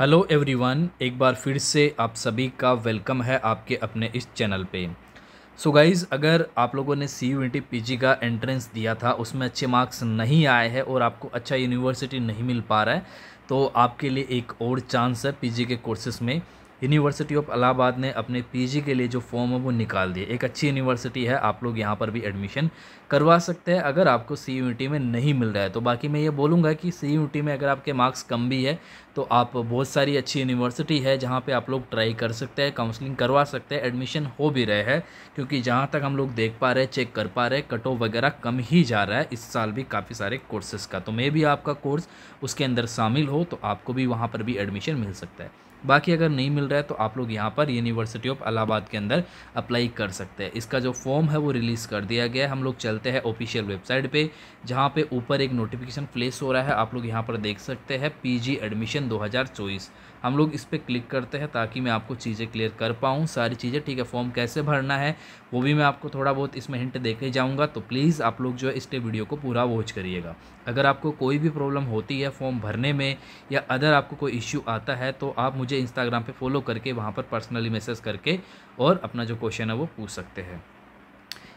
hello everyone एक बार फिर से आप सभी का वेलकम है आपके अपने इस चैनल पे सो so गाइज़ अगर आप लोगों ने सी यू पीजी का एंट्रेंस दिया था उसमें अच्छे मार्क्स नहीं आए हैं और आपको अच्छा यूनिवर्सिटी नहीं मिल पा रहा है तो आपके लिए एक और चांस है पीजी के कोर्सेज़ में यूनिवर्सिटी ऑफ अलाहाबाद ने अपने पीजी के लिए जो फॉर्म है वो निकाल दिए एक अच्छी यूनिवर्सिटी है आप लोग यहाँ पर भी एडमिशन करवा सकते हैं अगर आपको सी में नहीं मिल रहा है तो बाकी मैं ये बोलूँगा कि सी में अगर आपके मार्क्स कम भी है तो आप बहुत सारी अच्छी यूनिवर्सिटी है जहाँ पे आप लोग ट्राई कर सकते हैं काउंसलिंग करवा सकते हैं एडमिशन हो भी रहे हैं क्योंकि जहाँ तक हम लोग देख पा रहे हैं चेक कर पा रहे हैं कट ऑफ वगैरह कम ही जा रहा है इस साल भी काफ़ी सारे कोर्सेज़ का तो मे भी आपका कोर्स उसके अंदर शामिल हो तो आपको भी वहाँ पर भी एडमिशन मिल सकता है बाकी अगर नहीं मिल रहा है तो आप लोग यहाँ पर यूनिवर्सिटी ऑफ अलाहाबाद के अंदर अप्लाई कर सकते हैं इसका जो फॉर्म है वो रिलीज़ कर दिया गया है हम लोग चलते हैं ऑफिशियल वेबसाइट पे जहाँ पे ऊपर एक नोटिफिकेशन प्लेस हो रहा है आप लोग यहाँ पर देख सकते हैं पीजी एडमिशन 2024 हम लोग इस पर क्लिक करते हैं ताकि मैं आपको चीज़ें क्लियर कर पाऊँ सारी चीज़ें ठीक है फॉर्म कैसे भरना है वो भी मैं आपको थोड़ा बहुत इसमें हिंट के जाऊँगा तो प्लीज़ आप लोग जो है इस वीडियो को पूरा वॉच करिएगा अगर आपको कोई भी प्रॉब्लम होती है फॉर्म भरने में या अदर आपको कोई इश्यू आता है तो आप मुझे इंस्टाग्राम पर फॉलो करके वहाँ पर पर्सनली मैसेज करके और अपना जो क्वेश्चन है वो पूछ सकते हैं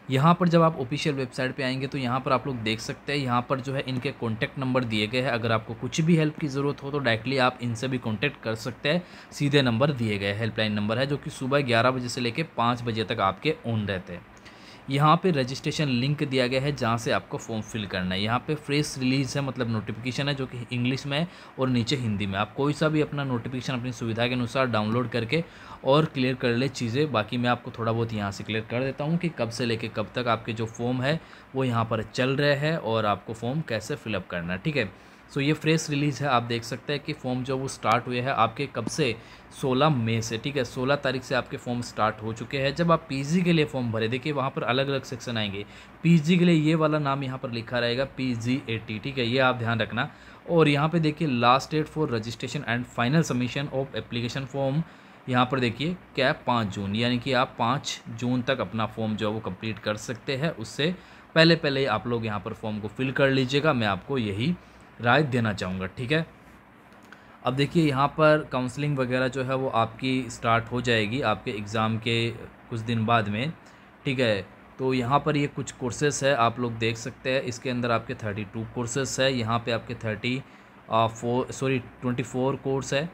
यहाँ पर जब आप ऑफिशियल वेबसाइट पे आएंगे तो यहाँ पर आप लोग देख सकते हैं यहाँ पर जो है इनके कॉन्टैक्ट नंबर दिए गए हैं अगर आपको कुछ भी हेल्प की ज़रूरत हो तो डायरेक्टली आप इनसे भी कॉन्टैक्ट कर सकते हैं सीधे नंबर दिए गए हेल्पलाइन नंबर है जो कि सुबह ग्यारह बजे से लेकर पाँच बजे तक आपके ऑन रहते हैं यहाँ पे रजिस्ट्रेशन लिंक दिया गया है जहाँ से आपको फॉर्म फिल करना है यहाँ पे फ्रेश रिलीज़ है मतलब नोटिफिकेशन है जो कि इंग्लिश में है और नीचे हिंदी में आप कोई सा भी अपना नोटिफिकेशन अपनी सुविधा के अनुसार डाउनलोड करके और क्लियर कर ले चीज़ें बाकी मैं आपको थोड़ा बहुत यहाँ से क्लियर कर देता हूँ कि कब से लेके कब तक आपके जो फॉर्म है वो यहाँ पर चल रहे हैं और आपको फॉर्म कैसे फिलअप करना है ठीक है सो ये फ्रेश रिलीज है आप देख सकते हैं कि फॉर्म जो वो स्टार्ट हुए हैं आपके कब से 16 मई से ठीक है 16 तारीख से आपके फॉर्म स्टार्ट हो चुके हैं जब आप पीजी के लिए फॉर्म भरे देखिए वहाँ पर अलग अलग सेक्शन आएंगे पीजी के लिए ये वाला नाम यहाँ पर लिखा रहेगा पी जी ठीक है ये आप ध्यान रखना और यहाँ पर देखिए last date for registration and final submission of application form यहाँ पर देखिए क्या है पाँच जून यानी कि आप पाँच जून तक अपना फॉर्म जो है वो कंप्लीट कर सकते हैं उससे पहले पहले आप लोग यहाँ पर फॉर्म को फिल कर लीजिएगा मैं आपको यही राय देना चाहूँगा ठीक है अब देखिए यहाँ पर काउंसलिंग वगैरह जो है वो आपकी स्टार्ट हो जाएगी आपके एग्ज़ाम के कुछ दिन बाद में ठीक है तो यहाँ पर ये कुछ कोर्सेस है आप लोग देख सकते हैं इसके अंदर आपके थर्टी टू कोर्सेस है यहाँ पे आपके thirty four sorry twenty four course है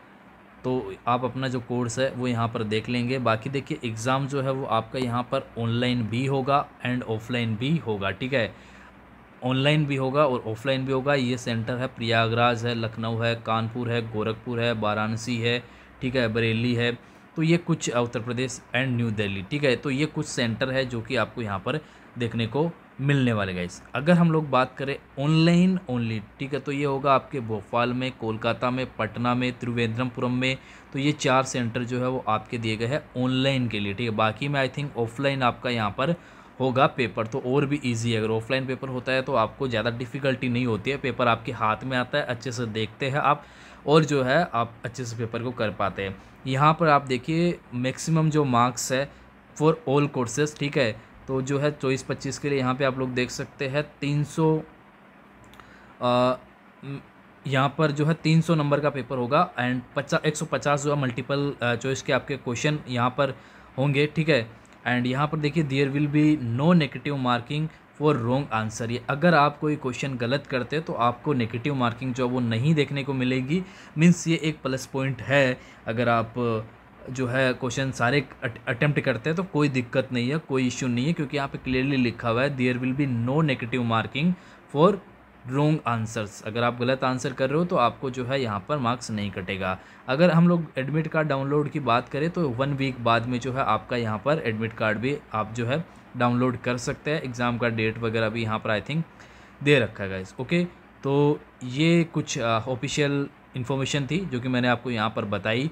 तो आप अपना जो कोर्स है वो यहाँ पर देख लेंगे बाकी देखिए एग्ज़ाम जो है वो आपका यहाँ पर ऑनलाइन भी होगा एंड ऑफलाइन भी होगा ठीक है ऑनलाइन भी होगा और ऑफलाइन भी होगा ये सेंटर है प्रयागराज है लखनऊ है कानपुर है गोरखपुर है वाराणसी है ठीक है बरेली है तो ये कुछ उत्तर प्रदेश एंड न्यू दिल्ली ठीक है तो ये कुछ सेंटर है जो कि आपको यहाँ पर देखने को मिलने वाले गाइस अगर हम लोग बात करें ऑनलाइन ओनली ठीक है तो ये होगा आपके भोपाल में कोलकाता में पटना में त्रिवेंद्रमपुरम में तो ये चार सेंटर जो है वो आपके दिए गए हैं ऑनलाइन के लिए ठीक है बाकी में आई थिंक ऑफलाइन आपका यहाँ पर होगा पेपर तो और भी ईजी है अगर ऑफलाइन पेपर होता है तो आपको ज़्यादा डिफ़िकल्टी नहीं होती है पेपर आपके हाथ में आता है अच्छे से देखते हैं आप और जो है आप अच्छे से पेपर को कर पाते हैं यहाँ पर आप देखिए मैक्सिमम जो मार्क्स है फॉर ऑल कोर्सेज ठीक है तो जो है चौबीस पच्चीस के लिए यहाँ पर आप लोग देख सकते हैं तीन सौ यहाँ पर जो है तीन सौ नंबर का पेपर होगा एंड पचास एक सौ पचास जो है मल्टीपल चॉइस के आपके क्वेश्चन यहाँ पर होंगे ठीक है एंड यहाँ पर देखिए there will be no negative marking for wrong answer ये अगर आप कोई क्वेश्चन गलत करते हैं तो आपको नेगेटिव मार्किंग जो वो नहीं देखने को मिलेगी मीन्स ये एक प्लस पॉइंट है अगर आप जो है क्वेश्चन सारे अटेम्प्ट करते हैं तो कोई दिक्कत नहीं है कोई इश्यू नहीं है क्योंकि यहाँ पे क्लियरली लिखा हुआ है there will be no negative marking for wrong answers अगर आप गलत आंसर कर रहे हो तो आपको जो है यहाँ पर मार्क्स नहीं कटेगा अगर हम लोग एडमिट कार्ड डाउनलोड की बात करें तो वन वीक बाद में जो है आपका यहाँ पर एडमिट कार्ड भी आप जो है डाउनलोड कर सकते हैं एग्ज़ाम का डेट वगैरह भी यहाँ पर आई थिंक दे रखा है ओके तो ये कुछ ऑफिशियल uh, इन्फॉर्मेशन थी जो कि मैंने आपको यहाँ पर बताई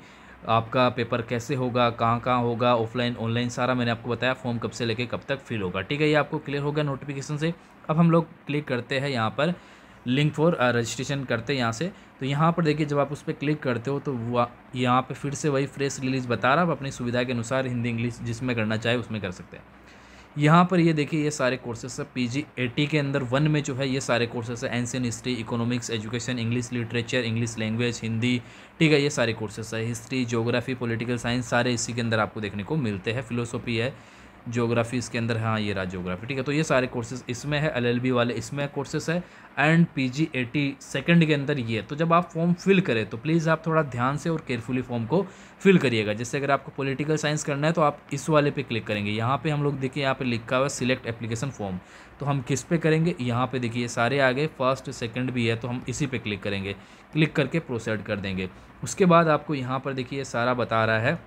आपका पेपर कैसे होगा कहाँ कहाँ होगा ऑफलाइन ऑनलाइन सारा मैंने आपको बताया फॉर्म कब से लेके कब तक फिल होगा ठीक है ये आपको क्लियर हो गया नोटिफिकेशन से अब हम लोग क्लिक करते हैं यहाँ पर लिंक फॉर रजिस्ट्रेशन करते हैं यहाँ से तो यहाँ पर देखिए जब आप उस पर क्लिक करते हो तो वह यहाँ पर फिर से वही फ्रेश रिलीज़ बता रहा आप अपनी सुविधा के अनुसार हिंदी इंग्लिश जिसमें करना चाहे उसमें कर सकते हैं यहाँ पर ये देखिए ये सारे कोर्सेस है पी जी के अंदर वन में जो है ये सारे कोर्सेस है ancient history economics education English literature English language Hindi ठीक है ये सारे कोर्सेस है हिस्ट्री जोग्राफी पॉलिटिकल साइंस सारे इसी के अंदर आपको देखने को मिलते हैं फिलोसॉफी है जोग्राफ़ी इसके अंदर हाँ ये रहा जोग्राफ़ी ठीक है तो ये सारे कोर्सेज इसमें है एलएलबी वाले इसमें कोर्सेस है एंड पीजी एटी सेकंड के अंदर ये तो जब आप फॉर्म फिल करें तो प्लीज़ आप थोड़ा ध्यान से और केयरफुली फॉर्म को फिल करिएगा जैसे अगर आपको पॉलिटिकल साइंस करना है तो आप इस वाले पे क्लिक करेंगे यहाँ पे हम लोग देखिए यहाँ पे लिखा हुआ है सिलेक्ट एप्लीकेशन फॉर्म तो हम किस पे करेंगे यहाँ पे देखिए सारे आ गए फर्स्ट सेकेंड भी है तो हम इसी पर क्लिक करेंगे क्लिक करके प्रोसेड कर देंगे उसके बाद आपको यहाँ पर देखिए सारा बता रहा है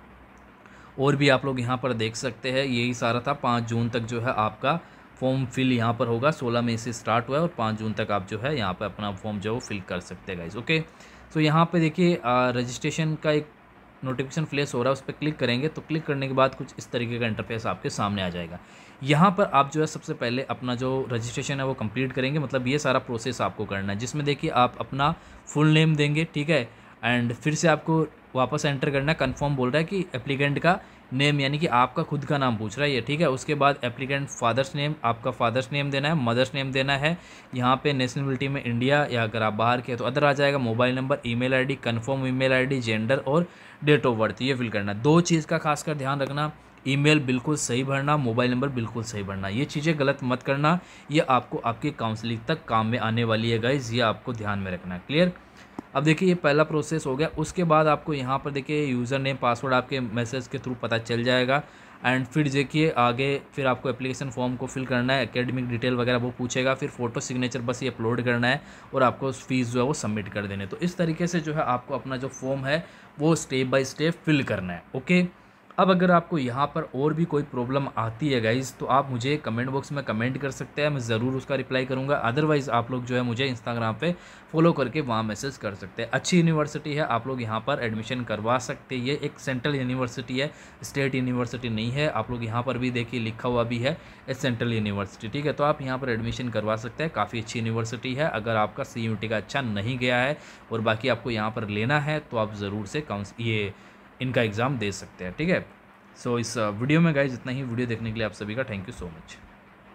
और भी आप लोग यहाँ पर देख सकते हैं यही सारा था पाँच जून तक जो है आपका फॉर्म फिल यहाँ पर होगा सोलह मई से स्टार्ट हुआ है और पाँच जून तक आप जो है यहाँ पर अपना फॉर्म जो है फिल कर सकते हैं गाइज ओके सो यहाँ पर देखिए रजिस्ट्रेशन का एक नोटिफिकेशन फ्लेस हो रहा है उस पर क्लिक करेंगे तो क्लिक करने के बाद कुछ इस तरीके का इंटरफेस आपके सामने आ जाएगा यहाँ पर आप जो है सबसे पहले अपना जो रजिस्ट्रेशन है वो कंप्लीट करेंगे मतलब ये सारा प्रोसेस आपको करना है जिसमें देखिए आप अपना फुल नेम देंगे ठीक है एंड फिर से आपको वापस एंटर करना कंफर्म बोल रहा है कि एप्लीकेंट का नेम यानी कि आपका खुद का नाम पूछ रहा है ये ठीक है उसके बाद एप्लीकेंट फादर्स नेम आपका फादर्स नेम देना है मदर्स नेम देना है यहाँ पे नेशनलिटी में इंडिया या अगर आप बाहर के तो अदर आ जाएगा mobile number email ID confirm email ID gender और डेट ऑफ बर्थ ये फिल करना दो चीज़ का खासकर ध्यान रखना ईमेल बिल्कुल सही भरना मोबाइल नंबर बिल्कुल सही भरना ये चीज़ें गलत मत करना ये आपको आपकी काउंसलिंग तक काम में आने वाली है गाइज ये आपको ध्यान में रखना है क्लियर अब देखिए ये पहला प्रोसेस हो गया उसके बाद आपको यहाँ पर देखिए यूज़र नेम पासवर्ड आपके मैसेज के थ्रू पता चल जाएगा एंड फिर देखिए आगे फिर आपको एप्लीकेशन फॉर्म को फिल करना है एकेडमिक डिटेल वगैरह वो पूछेगा फिर फोटो सिग्नेचर बस ये अपलोड करना है और आपको फ़ीस जो है वो सबमिट कर देने तो इस तरीके से जो है आपको अपना जो फॉर्म है वो स्टेप बाय स्टेप फिल करना है ओके अब अगर आपको यहाँ पर और भी कोई प्रॉब्लम आती है गाइज़ तो आप मुझे कमेंट बॉक्स में कमेंट कर सकते हैं मैं ज़रूर उसका रिप्लाई करूँगा अदरवाइज़ आप लोग जो है मुझे इंस्टाग्राम पे फॉलो करके वहाँ मैसेज कर सकते हैं अच्छी यूनिवर्सिटी है आप लोग यहाँ पर एडमिशन करवा सकते हैं ये एक सेंट्रल यूनिवर्सिटी है स्टेट यूनिवर्सिटी नहीं है आप लोग यहाँ पर भी देखिए लिखा हुआ भी है सेंट्रल यूनिवर्सिटी ठीक है तो आप यहाँ पर एडमिशन करवा सकते हैं काफ़ी अच्छी यूनिवर्सिटी है अगर आपका सी का अच्छा नहीं गया है और बाकी आपको यहाँ पर लेना है तो आप ज़रूर से काउंस ये इनका एग्ज़ाम दे सकते हैं ठीक है सो so, इस वीडियो uh, में गाइज इतना ही वीडियो देखने के लिए आप सभी का थैंक यू सो मच